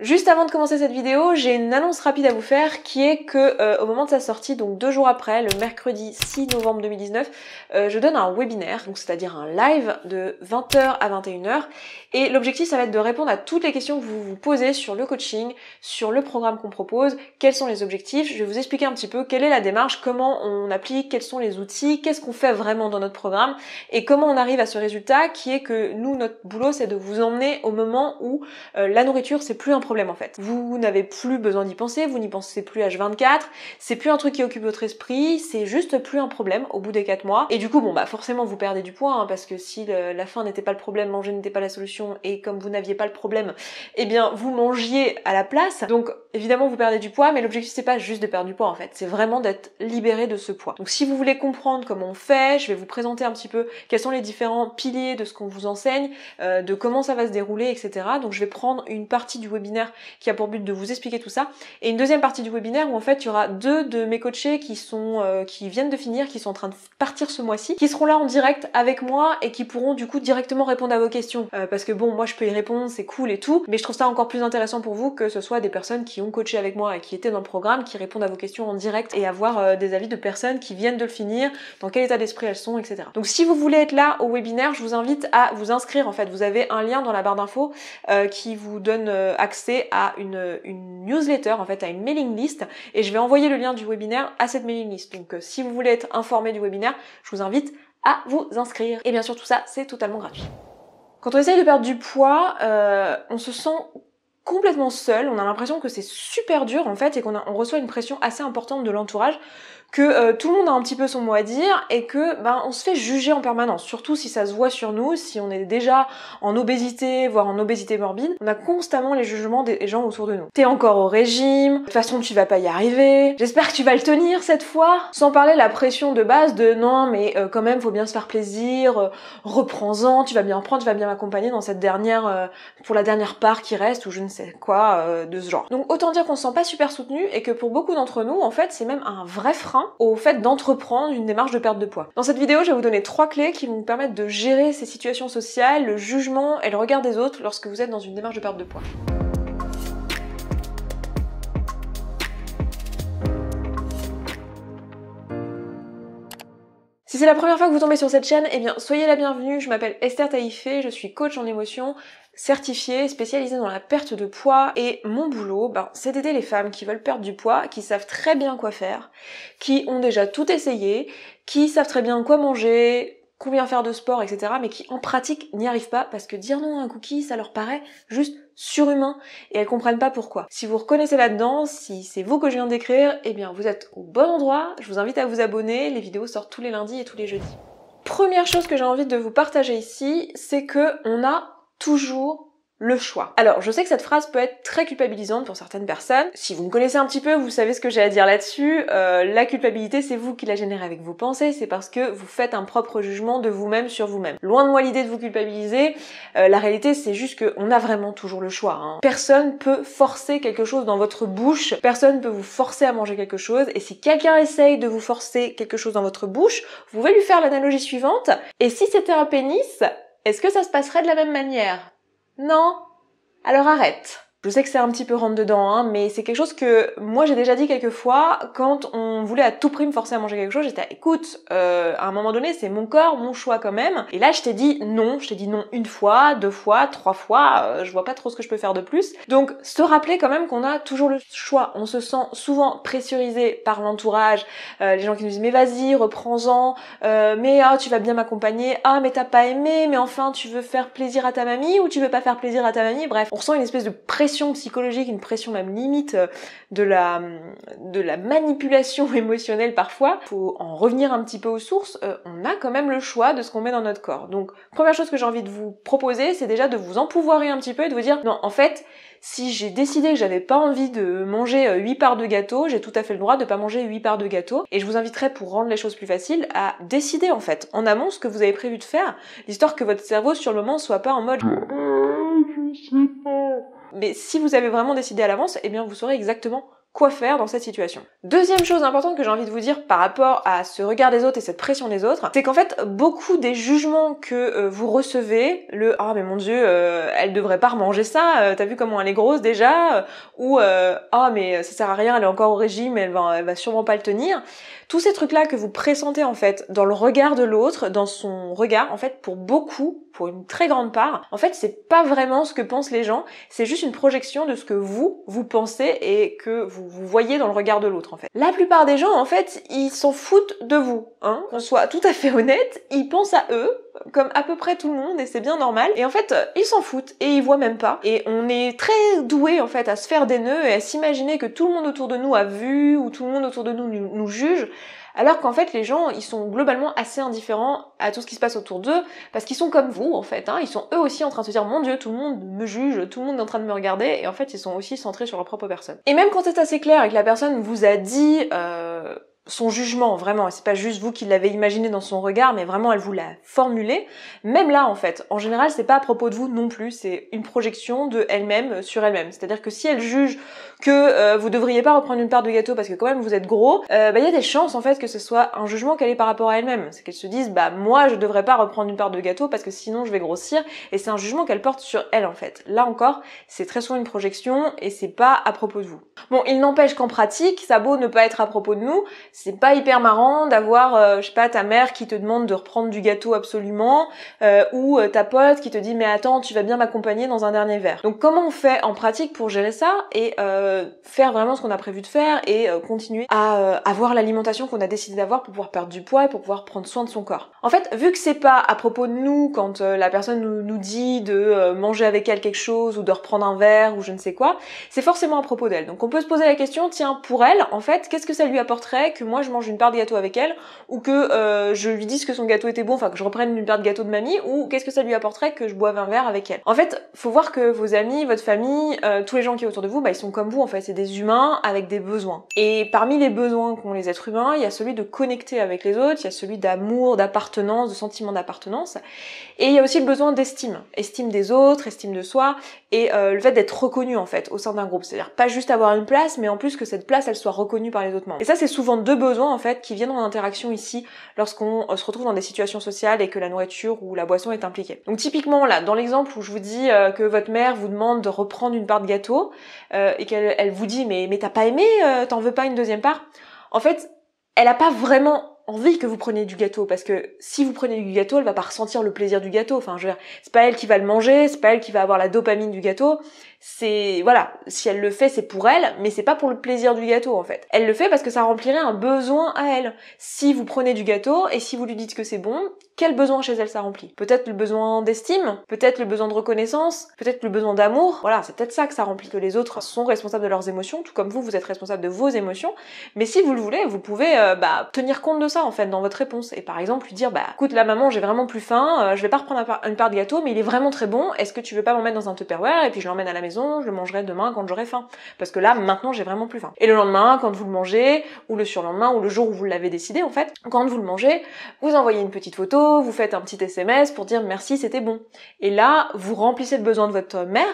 Juste avant de commencer cette vidéo, j'ai une annonce rapide à vous faire qui est que euh, au moment de sa sortie, donc deux jours après, le mercredi 6 novembre 2019, euh, je donne un webinaire, donc c'est-à-dire un live de 20h à 21h. Et l'objectif, ça va être de répondre à toutes les questions que vous vous posez sur le coaching, sur le programme qu'on propose, quels sont les objectifs. Je vais vous expliquer un petit peu quelle est la démarche, comment on applique, quels sont les outils, qu'est-ce qu'on fait vraiment dans notre programme et comment on arrive à ce résultat qui est que nous, notre boulot, c'est de vous emmener au moment où euh, la nourriture, c'est plus important, problème en fait. Vous n'avez plus besoin d'y penser, vous n'y pensez plus H24, c'est plus un truc qui occupe votre esprit, c'est juste plus un problème au bout des 4 mois. Et du coup, bon bah forcément vous perdez du poids hein, parce que si la faim n'était pas le problème, manger n'était pas la solution et comme vous n'aviez pas le problème, eh bien vous mangiez à la place. Donc évidemment vous perdez du poids, mais l'objectif c'est pas juste de perdre du poids en fait, c'est vraiment d'être libéré de ce poids. Donc si vous voulez comprendre comment on fait, je vais vous présenter un petit peu quels sont les différents piliers de ce qu'on vous enseigne, euh, de comment ça va se dérouler, etc. Donc je vais prendre une partie du webinaire qui a pour but de vous expliquer tout ça. Et une deuxième partie du webinaire où en fait il y aura deux de mes coachés qui sont euh, qui viennent de finir, qui sont en train de partir ce mois-ci, qui seront là en direct avec moi et qui pourront du coup directement répondre à vos questions. Euh, parce que bon, moi je peux y répondre, c'est cool et tout, mais je trouve ça encore plus intéressant pour vous que ce soit des personnes qui ont coaché avec moi et qui étaient dans le programme, qui répondent à vos questions en direct et avoir euh, des avis de personnes qui viennent de le finir, dans quel état d'esprit elles sont, etc. Donc si vous voulez être là au webinaire, je vous invite à vous inscrire en fait. Vous avez un lien dans la barre d'infos qui vous donne accès à une, newsletter, en fait à une mailing list, et je vais envoyer le lien du webinaire à cette mailing list. Donc euh, si vous voulez être informé du webinaire, je vous invite à vous inscrire. Et bien sûr, tout ça, c'est totalement gratuit. Quand on essaye de perdre du poids, euh, on se sent complètement seul, on a l'impression que c'est super dur en fait et qu'on reçoit une pression assez importante de l'entourage que euh, tout le monde a un petit peu son mot à dire et que ben on se fait juger en permanence, surtout si ça se voit sur nous, si on est déjà en obésité, voire en obésité morbide, on a constamment les jugements des gens autour de nous. T'es encore au régime, de toute façon tu vas pas y arriver, j'espère que tu vas le tenir cette fois, sans parler la pression de base de non mais euh, quand même faut bien se faire plaisir, euh, reprends-en, tu vas bien en prendre, tu vas bien m'accompagner dans cette dernière, pour la dernière part qui reste ou je ne sais quoi de ce genre. Donc autant dire qu'on se sent pas super soutenu et que pour beaucoup d'entre nous en fait c'est même un vrai frein au fait d'entreprendre une démarche de perte de poids. Dans cette vidéo, je vais vous donner trois clés qui vont vous permettre de gérer ces situations sociales, le jugement et le regard des autres lorsque vous êtes dans une démarche de perte de poids. Si c'est la première fois que vous tombez sur cette chaîne, eh bien soyez la bienvenue, je m'appelle Esther Taïfé, je suis coach en émotion, certifiée, spécialisée dans la perte de poids et mon boulot, ben, c'est d'aider les femmes qui veulent perdre du poids, qui savent très bien quoi faire, qui ont déjà tout essayé, qui savent très bien quoi manger, combien faire de sport, etc. mais qui en pratique n'y arrivent pas parce que dire non à un cookie, ça leur paraît juste surhumain et elles comprennent pas pourquoi. Si vous reconnaissez là-dedans, si c'est vous que je viens d'écrire, eh bien vous êtes au bon endroit. Je vous invite à vous abonner. Les vidéos sortent tous les lundis et tous les jeudis. Première chose que j'ai envie de vous partager ici, c'est que on a toujours le choix. Alors, je sais que cette phrase peut être très culpabilisante pour certaines personnes. Si vous me connaissez un petit peu, vous savez ce que j'ai à dire là-dessus. Euh, la culpabilité, c'est vous qui la générez avec vos pensées, c'est parce que vous faites un propre jugement de vous-même sur vous-même. Loin de moi l'idée de vous culpabiliser, euh, la réalité c'est juste qu'on a vraiment toujours le choix. Hein. Personne peut forcer quelque chose dans votre bouche, personne peut vous forcer à manger quelque chose, et si quelqu'un essaye de vous forcer quelque chose dans votre bouche, vous pouvez lui faire l'analogie suivante, et si c'était un pénis, est-ce que ça se passerait de la même manière non Alors arrête je sais que c'est un petit peu rentre dedans, hein, mais c'est quelque chose que moi j'ai déjà dit quelques fois quand on voulait à tout prix me forcer à manger quelque chose. J'étais écoute, euh, à un moment donné c'est mon corps, mon choix quand même. Et là je t'ai dit non, je t'ai dit non une fois, deux fois, trois fois. Euh, je vois pas trop ce que je peux faire de plus. Donc se rappeler quand même qu'on a toujours le choix. On se sent souvent pressurisé par l'entourage, euh, les gens qui nous disent mais vas-y reprends-en, mais ah, tu vas bien m'accompagner, ah mais t'as pas aimé, mais enfin tu veux faire plaisir à ta mamie ou tu veux pas faire plaisir à ta mamie. Bref, on ressent une espèce de pression psychologique, une pression même limite euh, de la, de la manipulation émotionnelle parfois, pour en revenir un petit peu aux sources, euh, on a quand même le choix de ce qu'on met dans notre corps. Donc première chose que j'ai envie de vous proposer, c'est déjà de vous empouvoirer un petit peu et de vous dire non en fait si j'ai décidé que j'avais pas envie de manger euh, huit parts de gâteau, j'ai tout à fait le droit de pas manger huit parts de gâteau et je vous inviterai pour rendre les choses plus faciles à décider en fait en amont ce que vous avez prévu de faire, histoire que votre cerveau sur le moment soit pas en mode ah, mais si vous avez vraiment décidé à l'avance, eh bien vous saurez exactement quoi faire dans cette situation. Deuxième chose importante que j'ai envie de vous dire par rapport à ce regard des autres et cette pression des autres, c'est qu'en fait beaucoup des jugements que euh, vous recevez, le ah oh, mais mon dieu, euh, elle devrait pas manger ça, euh, t'as vu comment elle est grosse déjà, ou ah oh, mais ça sert à rien, elle est encore au régime, elle va, elle va sûrement pas le tenir. Tous ces trucs là que vous pressentez en fait dans le regard de l'autre, dans son regard, en fait pour beaucoup, pour une très grande part, en fait c'est pas vraiment ce que pensent les gens, c'est juste une projection de ce que vous vous pensez et que vous vous, voyez dans le regard de l'autre en fait. La plupart des gens en fait ils s'en foutent de vous, hein, qu'on soit tout à fait honnête, ils pensent à eux comme à peu près tout le monde et c'est bien normal. Et en fait, euh, ils s'en foutent et ils voient même pas. Et on est très doué en fait à se faire des nœuds et à s'imaginer que tout le monde autour de nous a vu ou tout le monde autour de nous nous, juge. Alors qu'en fait, les gens, ils sont globalement assez indifférents à tout ce qui se passe autour d'eux, parce qu'ils sont comme vous, en fait. Hein. Ils sont eux aussi en train de se dire, mon Dieu, tout le monde me juge, tout le monde est en train de me regarder, et en fait, ils sont aussi centrés sur leur propre personne. Et même quand c'est assez clair et que la personne vous a dit euh, son jugement vraiment, c'est pas juste vous qui l'avez imaginé dans son regard, mais vraiment elle vous l'a formulé. Même là en fait, en général c'est pas à propos de vous non plus, c'est une projection de elle-même sur elle-même. C'est-à-dire que si elle juge que euh, vous devriez pas reprendre une part de gâteau parce que quand même vous êtes gros, euh, bah, il y a des chances en fait que ce soit un jugement qu'elle ait par rapport à elle-même, c'est qu'elle se dise bah moi je devrais pas reprendre une part de gâteau parce que sinon je vais grossir, et c'est un jugement qu'elle porte sur elle en fait. Là encore, c'est très souvent une projection et c'est pas à propos de vous. Bon, il n'empêche qu'en pratique, ça beau ne pas être à propos de nous, c'est pas hyper marrant d'avoir, euh, je sais pas, ta mère qui te demande de reprendre du gâteau absolument, euh, ou euh, ta pote qui te dit mais attends, tu vas bien m'accompagner dans un dernier verre. Donc comment on fait en pratique pour gérer ça et faire vraiment ce qu'on a prévu de faire et continuer à avoir l'alimentation qu'on a décidé d'avoir pour pouvoir perdre du poids et pour pouvoir prendre soin de son corps. En fait, vu que c'est pas à propos de nous quand la personne nous, nous dit de manger avec elle quelque chose ou de reprendre un verre ou je ne sais quoi, c'est forcément à propos d'elle. Donc on peut se poser la question, tiens, pour elle, en fait, qu'est-ce que ça lui apporterait que moi je mange une part de gâteau avec elle, ou que euh, je lui dise que son gâteau était bon, enfin que je reprenne une part de gâteau de mamie, ou qu'est-ce que ça lui apporterait que je boive un verre avec elle. En fait, faut voir que vos amis, votre famille, euh, tous les gens qui sont autour de vous, bah, ils sont comme vous en fait, c'est des humains avec des besoins. Et parmi les besoins qu'ont les êtres humains, il y a celui de connecter avec les autres, il y a celui d'amour, d'appartenance, de sentiment d'appartenance, et il y a aussi le besoin d'estime, estime des autres, estime de soi, et euh, le fait d'être reconnu en fait au sein d'un groupe, c'est-à-dire pas juste avoir une place, mais en plus que cette place elle soit reconnue par les autres membres. Et ça c'est souvent deux besoins en fait qui viennent en interaction ici lorsqu'on euh, se retrouve dans des situations sociales et que la nourriture ou la boisson est impliquée. Donc typiquement là, dans l'exemple où je vous dis euh, que votre mère vous demande de reprendre une part de gâteau euh, et qu'elle vous dit mais mais t'as pas aimé, t'en veux pas une deuxième part. En fait, elle a pas vraiment envie que vous preniez du gâteau parce que si vous prenez du gâteau, elle va pas ressentir le plaisir du gâteau. Enfin, je veux dire, c'est pas elle qui va le manger, c'est pas elle qui va avoir la dopamine du gâteau c'est voilà, si elle le fait, c'est pour elle, mais c'est pas pour le plaisir du gâteau en fait. Elle le fait parce que ça remplirait un besoin à elle. Si vous prenez du gâteau et si vous lui dites que c'est bon, quel besoin chez elle ça remplit Peut-être le besoin d'estime, peut-être le besoin de reconnaissance, peut-être le besoin d'amour. Voilà, c'est peut-être ça que ça remplit que les autres sont responsables de leurs émotions, tout comme vous, vous êtes responsable de vos émotions. Mais si vous le voulez, vous pouvez euh, bah, tenir compte de ça en fait dans votre réponse et par exemple lui dire bah écoute la maman j'ai vraiment plus faim, euh, je vais pas reprendre une part de gâteau mais il est vraiment très bon. Est-ce que tu veux pas m'emmener dans un Tupperware et puis je l'emmène à la je le mangerai demain quand j'aurai faim. Parce que là, maintenant, j'ai vraiment plus faim. Et le lendemain, quand vous le mangez, ou le surlendemain, ou le jour où vous l'avez décidé, en fait, quand vous le mangez, vous envoyez une petite photo, vous faites un petit SMS pour dire merci, c'était bon. Et là, vous remplissez le besoin de votre mère,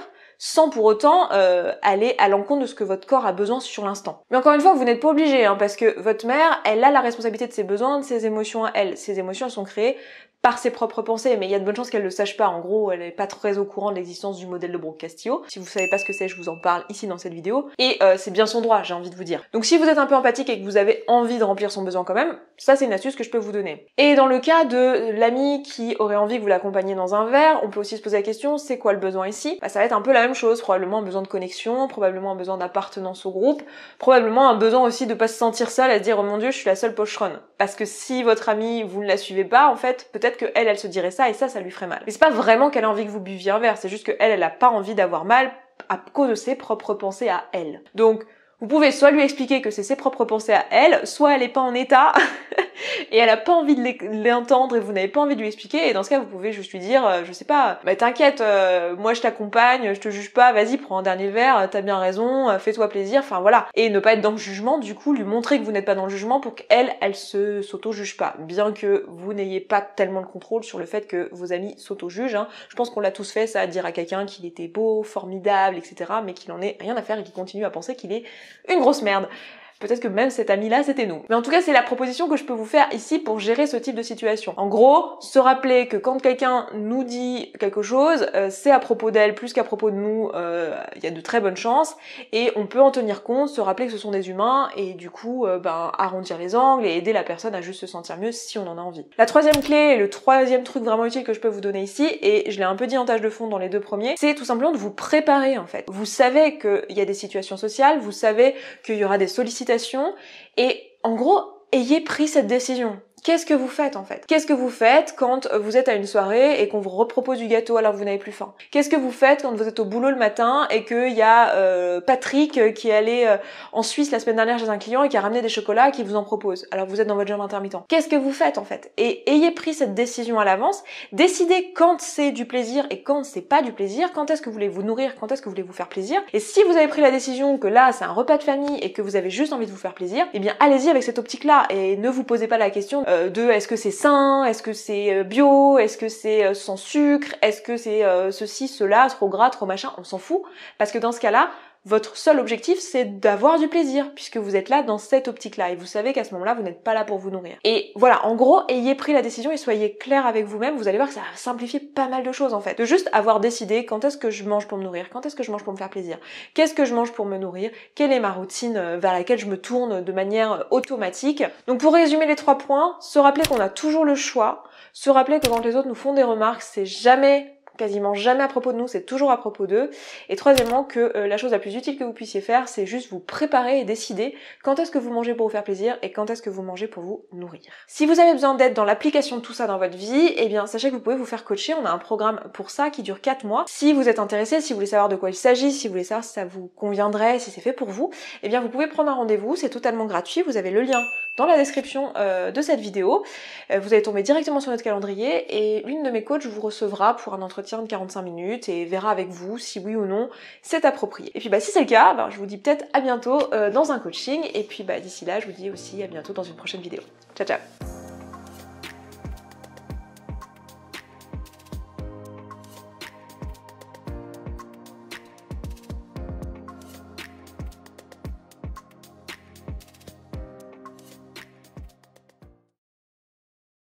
sans pour autant euh, aller à l'encontre de ce que votre corps a besoin sur l'instant. Mais encore une fois, vous n'êtes pas obligé, hein, parce que votre mère, elle a la responsabilité de ses besoins, de ses émotions à elle. Ses émotions, elles sont créées par ses propres pensées, mais il y a de bonnes chances qu'elle ne le sache pas. En gros, elle est pas très au courant de l'existence du modèle de Brooke Castillo. Si vous savez pas ce que c'est, je vous en parle ici dans cette vidéo. Et euh, c'est bien son droit, j'ai envie de vous dire. Donc si vous êtes un peu empathique et que vous avez envie de remplir son besoin quand même, ça c'est une astuce que je peux vous donner. Et dans le cas de l'ami qui aurait envie que vous l'accompagniez dans un verre, on peut aussi se poser la question, c'est quoi le besoin ici bah, Ça va être un peu la chose, probablement un besoin de connexion, probablement un besoin d'appartenance au groupe, probablement un besoin aussi de pas se sentir seule à se dire oh mon dieu, je suis la seule pocheronne. Parce que si votre amie, vous ne la suivez pas, en fait, peut-être que elle, elle se dirait ça et ça, ça lui ferait mal. Mais c'est pas vraiment qu'elle a envie que vous buviez un verre, c'est juste qu'elle, elle a pas envie d'avoir mal à cause de ses propres pensées à elle. Donc, vous pouvez soit lui expliquer que c'est ses propres pensées à elle, soit elle n'est pas en état et elle a pas envie de l'entendre et vous n'avez pas envie de lui expliquer et dans ce cas vous pouvez juste lui dire euh, je sais pas bah t'inquiète euh, moi je t'accompagne je te juge pas vas-y prends un dernier verre t'as bien raison euh, fais-toi plaisir enfin voilà et ne pas être dans le jugement du coup lui montrer que vous n'êtes pas dans le jugement pour qu'elle elle se s'auto juge pas bien que vous n'ayez pas tellement le contrôle sur le fait que vos amis s'auto jugent hein. je pense qu'on l'a tous fait ça dire à quelqu'un qu'il était beau formidable etc mais qu'il en ait rien à faire et qu'il continue à penser qu'il est une grosse merde Peut-être que même cet ami-là, c'était nous. Mais en tout cas, c'est la proposition que je peux vous faire ici pour gérer ce type de situation. En gros, se rappeler que quand quelqu'un nous dit quelque chose, euh, c'est à propos d'elle plus qu'à propos de nous, euh, il y a de très bonnes chances, et on peut en tenir compte, se rappeler que ce sont des humains, et du coup, euh, ben, arrondir les angles et aider la personne à juste se sentir mieux si on en a envie. La troisième clé, le troisième truc vraiment utile que je peux vous donner ici, et je l'ai un peu dit en tâche de fond dans les deux premiers, c'est tout simplement de vous préparer en fait. Vous savez qu'il y a des situations sociales, vous savez qu'il y aura des sollicitations et en gros, ayez pris cette décision. Qu'est-ce que vous faites en fait Qu'est-ce que vous faites quand vous êtes à une soirée et qu'on vous repropose du gâteau alors que vous n'avez plus faim Qu'est-ce que vous faites quand vous êtes au boulot le matin et qu'il y a euh, Patrick euh, qui est allé euh, en Suisse la semaine dernière chez un client et qui a ramené des chocolats et qui vous en propose alors vous êtes dans votre jambe intermittent Qu'est-ce que vous faites en fait Et ayez pris cette décision à l'avance, décidez quand c'est du plaisir et quand c'est pas du plaisir, quand est-ce que vous voulez vous nourrir, quand est-ce que vous voulez vous faire plaisir. Et si vous avez pris la décision que là c'est un repas de famille et que vous avez juste envie de vous faire plaisir, eh bien allez-y avec cette optique-là et ne vous posez pas la question euh, de est-ce que c'est sain, est-ce que c'est euh, bio, est-ce que c'est euh, sans sucre, est-ce que c'est ceci, cela, trop gras, trop machin, on s'en fout. Parce que dans ce cas-là, votre seul objectif, c'est d'avoir du plaisir, puisque vous êtes là dans cette optique-là, et vous savez qu'à ce moment-là, vous n'êtes pas là pour vous nourrir. Et voilà, en gros, ayez pris la décision et soyez clair avec vous-même, vous allez voir que ça va pas mal de choses, en fait. De juste avoir décidé quand est-ce que je mange pour me nourrir, quand est-ce que je mange pour me faire plaisir, qu'est-ce que je mange pour me nourrir, quelle est ma routine euh, vers laquelle je me tourne de manière euh, automatique. Donc pour résumer les trois points, se rappeler qu'on a toujours le choix, se rappeler que quand les autres nous font des remarques, c'est jamais quasiment jamais à propos de nous, c'est toujours à propos d'eux. Et troisièmement, que euh, la chose la plus utile que vous puissiez faire, c'est juste vous préparer et décider quand est-ce que vous mangez pour vous faire plaisir et quand est-ce que vous mangez pour vous nourrir. Si vous avez besoin d'aide dans l'application de tout ça dans votre vie, eh bien sachez que vous pouvez vous faire coacher, on a un programme pour ça qui dure 4 mois. Si vous êtes intéressé, si vous voulez savoir de quoi il s'agit, si vous voulez savoir si ça vous conviendrait, si c'est fait pour vous, eh bien vous pouvez prendre un rendez-vous, c'est totalement gratuit, vous avez le lien dans la description euh, de cette vidéo. Euh, vous allez tomber directement sur notre calendrier et l'une de mes coachs vous recevra pour un entretien de 45 minutes et verra avec vous si oui ou non c'est approprié. Et puis bah si c'est le cas, ben, je vous dis peut-être à bientôt euh, dans un coaching et puis bah d'ici là je vous dis aussi à bientôt dans une prochaine vidéo. Ciao ciao